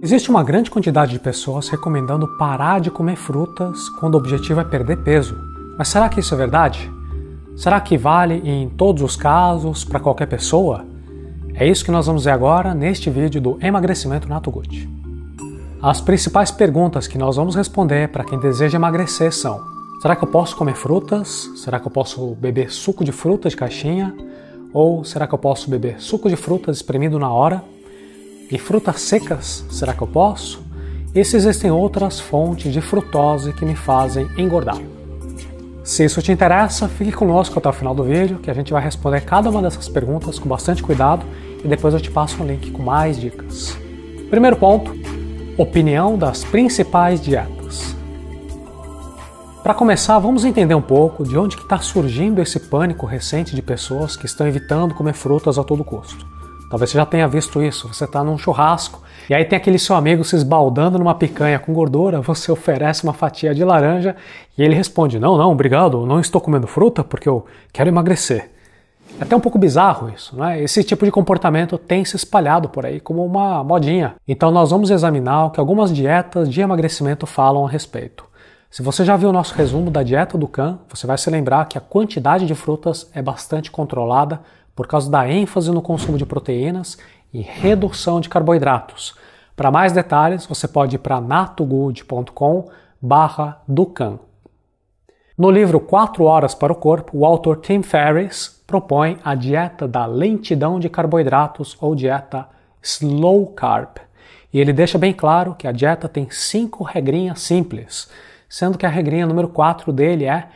Existe uma grande quantidade de pessoas recomendando parar de comer frutas quando o objetivo é perder peso. Mas será que isso é verdade? Será que vale em todos os casos para qualquer pessoa? É isso que nós vamos ver agora neste vídeo do Emagrecimento Nato Gut. As principais perguntas que nós vamos responder para quem deseja emagrecer são: Será que eu posso comer frutas? Será que eu posso beber suco de frutas de caixinha? Ou será que eu posso beber suco de frutas espremido na hora? E frutas secas, será que eu posso? E se existem outras fontes de frutose que me fazem engordar? Se isso te interessa, fique conosco até o final do vídeo que a gente vai responder cada uma dessas perguntas com bastante cuidado e depois eu te passo um link com mais dicas. Primeiro ponto: opinião das principais dietas. Para começar, vamos entender um pouco de onde está surgindo esse pânico recente de pessoas que estão evitando comer frutas a todo custo. Talvez você já tenha visto isso. Você está num churrasco e aí tem aquele seu amigo se esbaldando numa picanha com gordura. Você oferece uma fatia de laranja e ele responde: Não, não, obrigado, não estou comendo fruta porque eu quero emagrecer. É até um pouco bizarro isso, né? Esse tipo de comportamento tem se espalhado por aí como uma modinha. Então nós vamos examinar o que algumas dietas de emagrecimento falam a respeito. Se você já viu o nosso resumo da dieta do Can, você vai se lembrar que a quantidade de frutas é bastante controlada por causa da ênfase no consumo de proteínas e redução de carboidratos. Para mais detalhes, você pode ir para natogood.com barra Ducan. No livro 4 Horas para o Corpo, o autor Tim Ferriss propõe a dieta da lentidão de carboidratos ou dieta slow carb. E ele deixa bem claro que a dieta tem cinco regrinhas simples sendo que a regrinha número 4 dele é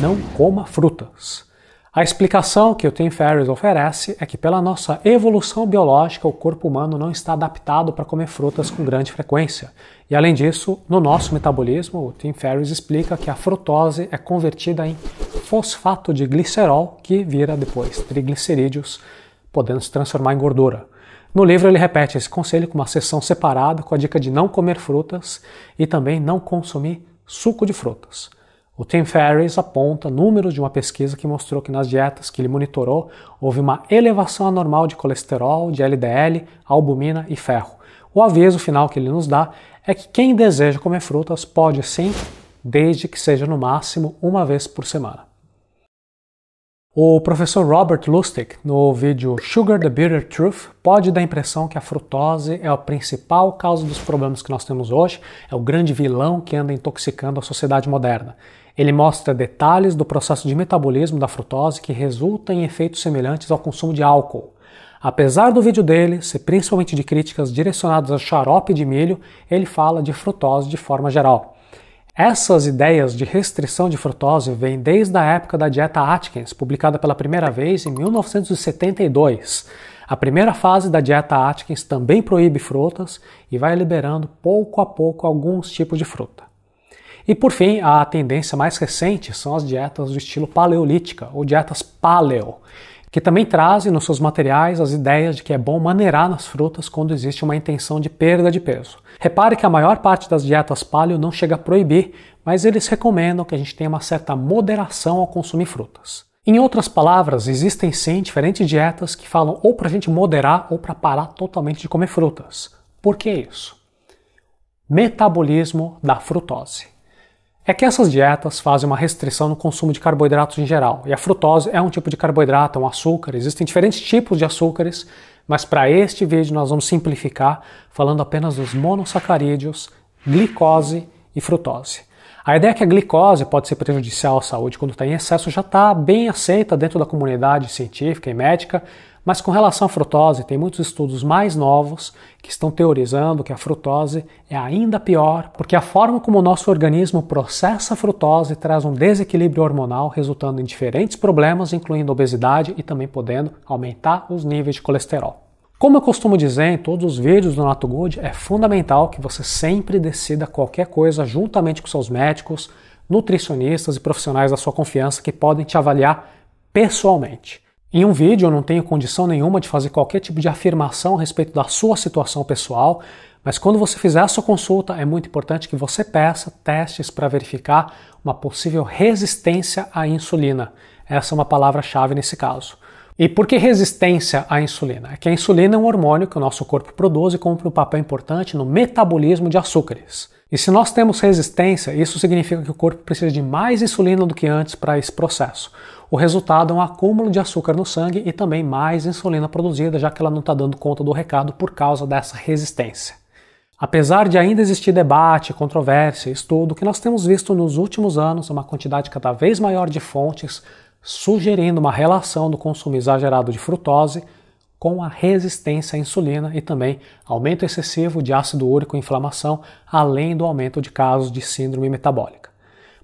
não coma frutas. A explicação que o Tim Ferriss oferece é que, pela nossa evolução biológica, o corpo humano não está adaptado para comer frutas com grande frequência. E, além disso, no nosso metabolismo, o Tim Ferriss explica que a frutose é convertida em fosfato de glicerol, que vira depois triglicerídeos, podendo se transformar em gordura. No livro, ele repete esse conselho com uma sessão separada com a dica de não comer frutas e também não consumir Suco de frutas. O Tim Ferriss aponta números de uma pesquisa que mostrou que nas dietas que ele monitorou houve uma elevação anormal de colesterol, de LDL, albumina e ferro. O aviso final que ele nos dá é que quem deseja comer frutas pode sim, desde que seja no máximo uma vez por semana. O professor Robert Lustig, no vídeo Sugar the Bitter Truth, pode dar a impressão que a frutose é a principal causa dos problemas que nós temos hoje, é o grande vilão que anda intoxicando a sociedade moderna. Ele mostra detalhes do processo de metabolismo da frutose que resulta em efeitos semelhantes ao consumo de álcool. Apesar do vídeo dele ser principalmente de críticas direcionadas a xarope de milho, ele fala de frutose de forma geral. Essas ideias de restrição de frutose vêm desde a época da dieta Atkins, publicada pela primeira vez em 1972. A primeira fase da dieta Atkins também proíbe frutas e vai liberando pouco a pouco alguns tipos de fruta. E por fim, a tendência mais recente são as dietas do estilo paleolítica, ou dietas paleo, que também trazem nos seus materiais as ideias de que é bom maneirar nas frutas quando existe uma intenção de perda de peso. Repare que a maior parte das dietas paleo não chega a proibir, mas eles recomendam que a gente tenha uma certa moderação ao consumir frutas. Em outras palavras, existem sim diferentes dietas que falam ou para a gente moderar ou para parar totalmente de comer frutas. Por que isso? Metabolismo da frutose é que essas dietas fazem uma restrição no consumo de carboidratos em geral. E a frutose é um tipo de carboidrato, é um açúcar, existem diferentes tipos de açúcares, mas para este vídeo nós vamos simplificar falando apenas dos monossacarídeos, glicose e frutose. A ideia é que a glicose pode ser prejudicial à saúde quando está em excesso já está bem aceita dentro da comunidade científica e médica, mas com relação à frutose, tem muitos estudos mais novos que estão teorizando que a frutose é ainda pior, porque a forma como o nosso organismo processa a frutose traz um desequilíbrio hormonal, resultando em diferentes problemas, incluindo obesidade e também podendo aumentar os níveis de colesterol. Como eu costumo dizer em todos os vídeos do Nato Good, é fundamental que você sempre decida qualquer coisa juntamente com seus médicos, nutricionistas e profissionais da sua confiança que podem te avaliar pessoalmente. Em um vídeo eu não tenho condição nenhuma de fazer qualquer tipo de afirmação a respeito da sua situação pessoal, mas quando você fizer a sua consulta é muito importante que você peça testes para verificar uma possível resistência à insulina. Essa é uma palavra-chave nesse caso. E por que resistência à insulina? É que a insulina é um hormônio que o nosso corpo produz e cumpre um papel importante no metabolismo de açúcares. E se nós temos resistência, isso significa que o corpo precisa de mais insulina do que antes para esse processo. O resultado é um acúmulo de açúcar no sangue e também mais insulina produzida, já que ela não está dando conta do recado por causa dessa resistência. Apesar de ainda existir debate, controvérsia, estudo, o que nós temos visto nos últimos anos é uma quantidade cada vez maior de fontes sugerindo uma relação do consumo exagerado de frutose com a resistência à insulina e também aumento excessivo de ácido úrico e inflamação, além do aumento de casos de síndrome metabólica.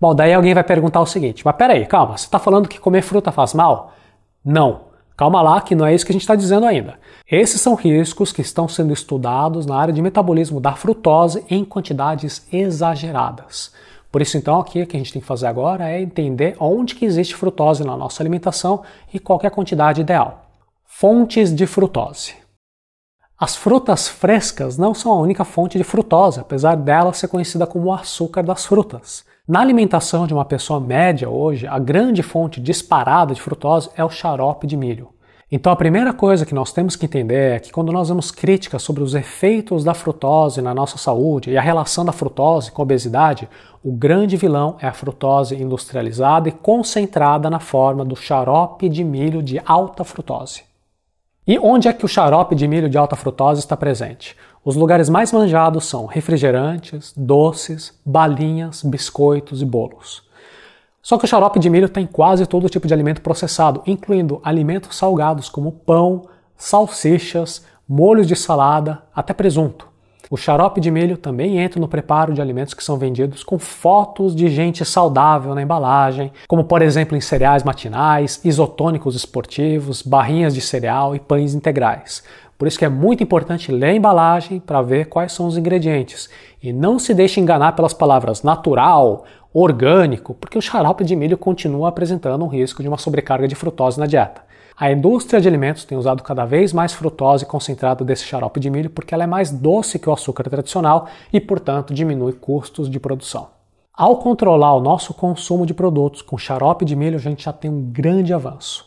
Bom, daí alguém vai perguntar o seguinte: mas peraí, calma, você está falando que comer fruta faz mal? Não. Calma lá, que não é isso que a gente está dizendo ainda. Esses são riscos que estão sendo estudados na área de metabolismo da frutose em quantidades exageradas. Por isso, então, aqui o que a gente tem que fazer agora é entender onde que existe frutose na nossa alimentação e qual é a quantidade ideal. Fontes de frutose. As frutas frescas não são a única fonte de frutose, apesar dela ser conhecida como o açúcar das frutas. Na alimentação de uma pessoa média hoje, a grande fonte disparada de frutose é o xarope de milho. Então a primeira coisa que nós temos que entender é que quando nós vemos críticas sobre os efeitos da frutose na nossa saúde e a relação da frutose com a obesidade, o grande vilão é a frutose industrializada e concentrada na forma do xarope de milho de alta frutose. E onde é que o xarope de milho de alta frutose está presente? Os lugares mais manjados são refrigerantes, doces, balinhas, biscoitos e bolos. Só que o xarope de milho tem quase todo tipo de alimento processado, incluindo alimentos salgados como pão, salsichas, molhos de salada, até presunto. O xarope de milho também entra no preparo de alimentos que são vendidos com fotos de gente saudável na embalagem, como por exemplo em cereais matinais, isotônicos esportivos, barrinhas de cereal e pães integrais. Por isso que é muito importante ler a embalagem para ver quais são os ingredientes. E não se deixe enganar pelas palavras natural, orgânico, porque o xarope de milho continua apresentando um risco de uma sobrecarga de frutose na dieta. A indústria de alimentos tem usado cada vez mais frutose concentrada desse xarope de milho porque ela é mais doce que o açúcar tradicional e, portanto, diminui custos de produção. Ao controlar o nosso consumo de produtos com xarope de milho, a gente já tem um grande avanço.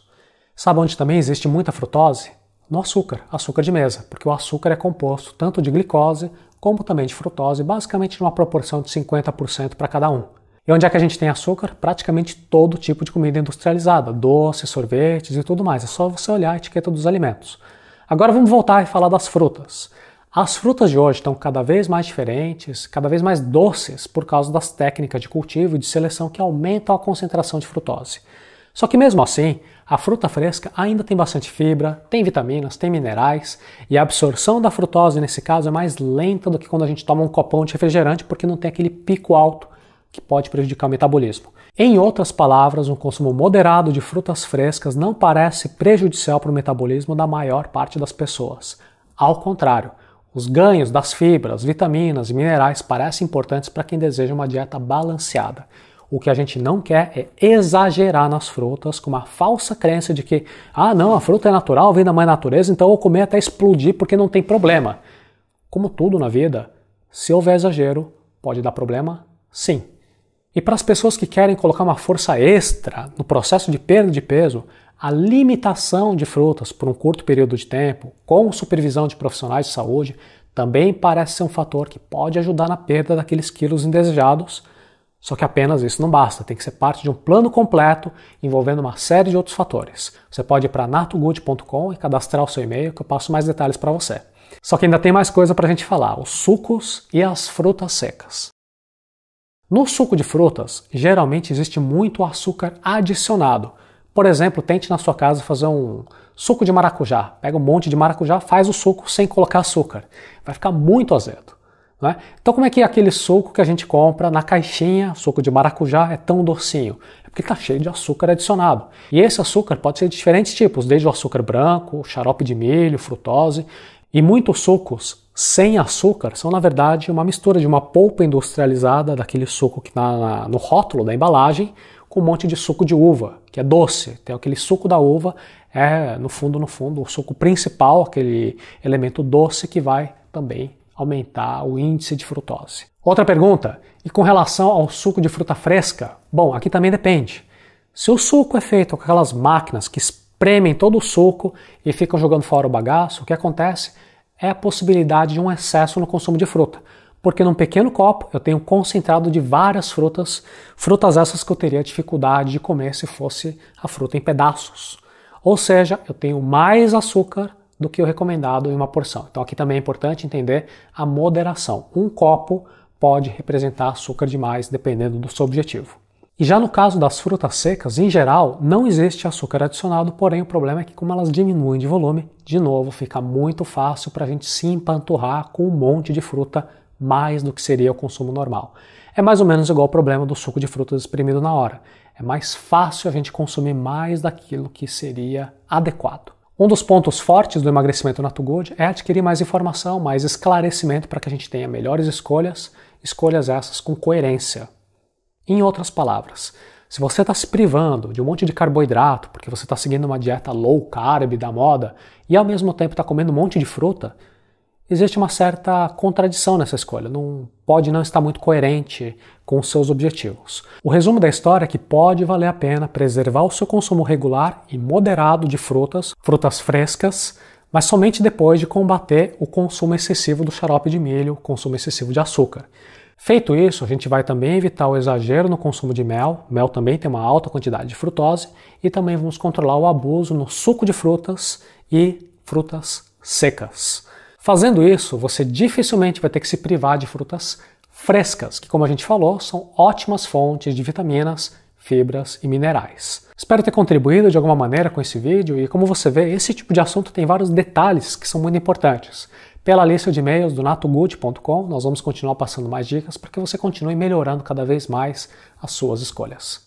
Sabe onde também existe muita frutose? No açúcar, açúcar de mesa, porque o açúcar é composto tanto de glicose como também de frutose, basicamente numa proporção de 50% para cada um. E onde é que a gente tem açúcar? Praticamente todo tipo de comida industrializada, doces, sorvetes e tudo mais. É só você olhar a etiqueta dos alimentos. Agora vamos voltar e falar das frutas. As frutas de hoje estão cada vez mais diferentes, cada vez mais doces por causa das técnicas de cultivo e de seleção que aumentam a concentração de frutose. Só que mesmo assim, a fruta fresca ainda tem bastante fibra, tem vitaminas, tem minerais, e a absorção da frutose nesse caso é mais lenta do que quando a gente toma um copão de refrigerante, porque não tem aquele pico alto que pode prejudicar o metabolismo. Em outras palavras, um consumo moderado de frutas frescas não parece prejudicial para o metabolismo da maior parte das pessoas. Ao contrário, os ganhos das fibras, vitaminas e minerais parecem importantes para quem deseja uma dieta balanceada. O que a gente não quer é exagerar nas frutas com uma falsa crença de que, ah, não, a fruta é natural, vem da mãe natureza, então eu vou comer até explodir porque não tem problema. Como tudo na vida, se houver exagero, pode dar problema? Sim. E para as pessoas que querem colocar uma força extra no processo de perda de peso, a limitação de frutas por um curto período de tempo, com supervisão de profissionais de saúde, também parece ser um fator que pode ajudar na perda daqueles quilos indesejados. Só que apenas isso não basta, tem que ser parte de um plano completo envolvendo uma série de outros fatores. Você pode ir para natogood.com e cadastrar o seu e-mail que eu passo mais detalhes para você. Só que ainda tem mais coisa para a gente falar: os sucos e as frutas secas. No suco de frutas, geralmente existe muito açúcar adicionado. Por exemplo, tente na sua casa fazer um suco de maracujá. Pega um monte de maracujá, faz o suco sem colocar açúcar. Vai ficar muito azedo. é? Então, como é que é aquele suco que a gente compra na caixinha, suco de maracujá, é tão docinho? É porque está cheio de açúcar adicionado. E esse açúcar pode ser de diferentes tipos, desde o açúcar branco, xarope de milho, frutose. E muitos sucos sem açúcar são, na verdade, uma mistura de uma polpa industrializada, daquele suco que está no rótulo da embalagem, com um monte de suco de uva, que é doce. Tem então, aquele suco da uva, é no fundo, no fundo, o suco principal, aquele elemento doce que vai também aumentar o índice de frutose. Outra pergunta, e com relação ao suco de fruta fresca? Bom, aqui também depende. Se o suco é feito com aquelas máquinas que premem todo o suco e ficam jogando fora o bagaço, o que acontece é a possibilidade de um excesso no consumo de fruta. Porque num pequeno copo eu tenho concentrado de várias frutas, frutas essas que eu teria dificuldade de comer se fosse a fruta em pedaços. Ou seja, eu tenho mais açúcar do que o recomendado em uma porção. Então aqui também é importante entender a moderação. Um copo pode representar açúcar demais, dependendo do seu objetivo. E já no caso das frutas secas, em geral, não existe açúcar adicionado, porém o problema é que como elas diminuem de volume, de novo fica muito fácil para a gente se empanturrar com um monte de fruta mais do que seria o consumo normal. É mais ou menos igual o problema do suco de frutas espremido na hora. É mais fácil a gente consumir mais daquilo que seria adequado. Um dos pontos fortes do emagrecimento na Good é adquirir mais informação, mais esclarecimento para que a gente tenha melhores escolhas, escolhas essas com coerência, em outras palavras, se você está se privando de um monte de carboidrato porque você está seguindo uma dieta low carb da moda e ao mesmo tempo está comendo um monte de fruta, existe uma certa contradição nessa escolha. Não pode não estar muito coerente com os seus objetivos. O resumo da história é que pode valer a pena preservar o seu consumo regular e moderado de frutas, frutas frescas, mas somente depois de combater o consumo excessivo do xarope de milho, o consumo excessivo de açúcar. Feito isso, a gente vai também evitar o exagero no consumo de mel, mel também tem uma alta quantidade de frutose, e também vamos controlar o abuso no suco de frutas e frutas secas. Fazendo isso, você dificilmente vai ter que se privar de frutas frescas, que, como a gente falou, são ótimas fontes de vitaminas, fibras e minerais. Espero ter contribuído de alguma maneira com esse vídeo e, como você vê, esse tipo de assunto tem vários detalhes que são muito importantes pela lista de e-mails do natogood.com, nós vamos continuar passando mais dicas para que você continue melhorando cada vez mais as suas escolhas.